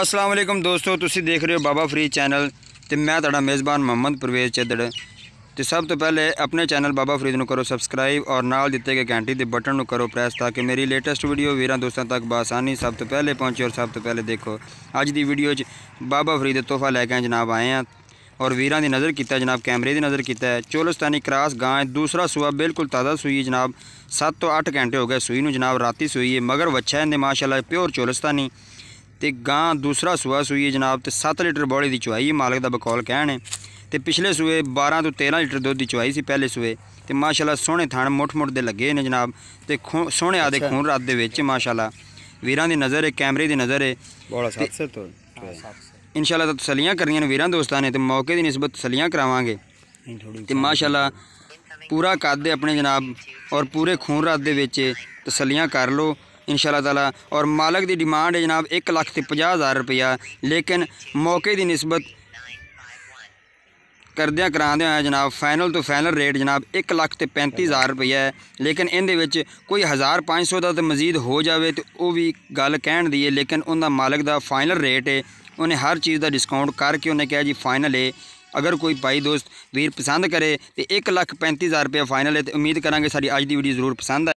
ਅਸਲਾਮ ਦੋਸਤੋ ਤੁਸੀਂ ਦੇਖ ਰਹੇ ਹੋ ਬਾਬਾ ਫਰੀ ਚੈਨਲ ਤੇ ਮੈਂ ਤੁਹਾਡਾ ਮੇਜ਼ਬਾਨ ਮੁਹੰਮਦ ਪਰਵੇਜ਼ ਚੱਦੜ ਤੇ ਸਭ ਤੋਂ ਪਹਿਲੇ ਆਪਣੇ ਚੈਨਲ ਬਾਬਾ ਫਰੀਦ ਨੂੰ ਕਰੋ ਸਬਸਕ੍ਰਾਈਬ ਔਰ ਨਾਲ ਦਿੱਤੇ ਗਏ ਘੰਟੀ ਦੇ ਬਟਨ ਨੂੰ ਕਰੋ ਪ੍ਰੈਸ ਤਾਂ ਕਿ ਮੇਰੀ ਲੇਟੈਸਟ ਵੀਡੀਓ ਵੀਰਾਂ ਦੋਸਤਾਂ ਤੱਕ ਬਾਸਾਨੀ ਸਭ ਤੋਂ ਪਹਿਲੇ ਪਹੁੰਚੇ ਔਰ ਸਭ ਤੋਂ ਪਹਿਲੇ ਦੇਖੋ ਅੱਜ ਦੀ ਵੀਡੀਓ 'ਚ ਬਾਬਾ ਫਰੀਦ ਦੇ ਤੋਹਫਾ ਲੈ ਕੇ ਜਨਾਬ ਆਏ ਆ ਔਰ ਵੀਰਾਂ ਦੀ ਨਜ਼ਰ ਕੀਤਾ ਜਨਾਬ ਕੈਮਰੇ ਦੀ ਨਜ਼ਰ ਕੀਤਾ ਹੈ ਚੋਲਸਤਾਨੀ ਕ੍ਰਾਸ ਗਾਂ ਦੂਸਰਾ ਸੂਆ ਬਿਲਕੁਲ ਤਾਜ਼ਾ ਸੂਈ ਜਨਾਬ 7 ਤੋਂ 8 ਘੰਟੇ ਹੋ ਗਏ ਸੂਈ ਨੂੰ ਜਨਾਬ ਰਾਤੀ ਸੂਈ ਹੈ ਮਗਰ ਵੱਛਾ ਹੈ ਨੇ ਮਾਸ਼ਾਅੱਲਾ ਪਿਓਰ ਚੋਲਸਤਾਨੀ ਤੇ ਗਾਂ ਦੂਸਰਾ ਸੂਆ ਸੂਈ ਜਨਾਬ ਤੇ 7 ਲੀਟਰ ਬੋੜੀ ਦੀ ਚੁਆਈ ਹੈ ਮਾਲਕ ਦਾ ਬਕੌਲ ਕਹਿਣ ਹੈ ਤੇ ਪਿਛਲੇ ਸੂਏ 12 ਤੋਂ 13 ਲੀਟਰ ਦੁੱਧ ਦੀ ਚੁਆਈ ਸੀ ਪਹਿਲੇ ਸੂਏ ਤੇ ਮਾਸ਼ਾਅੱਲਾ ਸੋਹਣੇ ਥਣ ਮੁੱਠ-ਮੁੱਠ ਦੇ ਲੱਗੇ ਨੇ ਜਨਾਬ ਤੇ ਸੋਹਣੇ ਆਦੇ ਖੂਨ ਰਾਤ ਦੇ ਵਿੱਚ ਮਾਸ਼ਾਅੱਲਾ ਵੀਰਾਂ ਦੀ ਨਜ਼ਰ ਹੈ ਕੈਮਰੇ ਦੀ ਨਜ਼ਰ ਹੈ ਬੋੜਾ 700 ਤੋਂ ਇਨਸ਼ਾਅੱਲਾ ਤਾਂ ਤਸਲੀਆਂ ਕਰਨੀਆਂ ਨੇ ਵੀਰਾਂ ਦੋਸਤਾਂ ਨੇ ਤੇ ਮੌਕੇ ਦੀ ਨਿਸਬਤ ਤਸਲੀਆਂ ਕਰਾਵਾਂਗੇ ਤੇ ਮਾਸ਼ਾਅੱਲਾ ਪੂਰਾ ਕੱਦ ਆਪਣੇ ਜਨਾਬ ਔਰ ਪੂਰੇ ਖੂਨ ਰਾਤ ਦੇ ਵਿੱਚ ਤਸਲੀਆਂ ਕਰ ਲੋ इन ताला और मालक की डिमांड है जनाब एक लख तो पाँह हज़ार रुपया लेकिन मौके की नस्बत ਕਰਦਿਆਂ ਕਰਾਉਂਦੇ ਆ ਜਨਾਬ ਫਾਈਨਲ ਤੋਂ ਫਾਈਨਲ ਰੇਟ ਜਨਾਬ 1 ਲੱਖ ਤੇ 35000 ਰੁਪਏ ਹੈ ਲੇਕਿਨ ਇਹਦੇ ਵਿੱਚ ਕੋਈ 1500 ਦਾ ਤੇ ਮਜ਼ੀਦ ਹੋ ਜਾਵੇ ਤੇ ਉਹ ਵੀ ਗੱਲ ਕਹਿਣ ਦੀ ਹੈ ਲੇਕਿਨ ਉਹਦਾ ਮਾਲਕ ਦਾ ਫਾਈਨਲ ਰੇਟ ਹੈ ਉਹਨੇ ਹਰ ਚੀਜ਼ ਦਾ ਡਿਸਕਾਊਂਟ ਕਰਕੇ ਉਹਨੇ ਕਿਹਾ ਜੀ ਫਾਈਨਲ ਹੈ ਅਗਰ ਕੋਈ ਭਾਈ ਦੋਸਤ ਵੀਰ ਪਸੰਦ ਕਰੇ ਤੇ 1 ਲੱਖ 35000 ਰੁਪਏ ਫਾਈਨਲ ਹੈ ਤੇ ਉਮੀਦ ਕਰਾਂਗੇ ਸਾਡੀ ਅੱਜ ਦੀ ਵੀਡੀਓ ਜ਼ਰੂਰ ਪਸੰਦ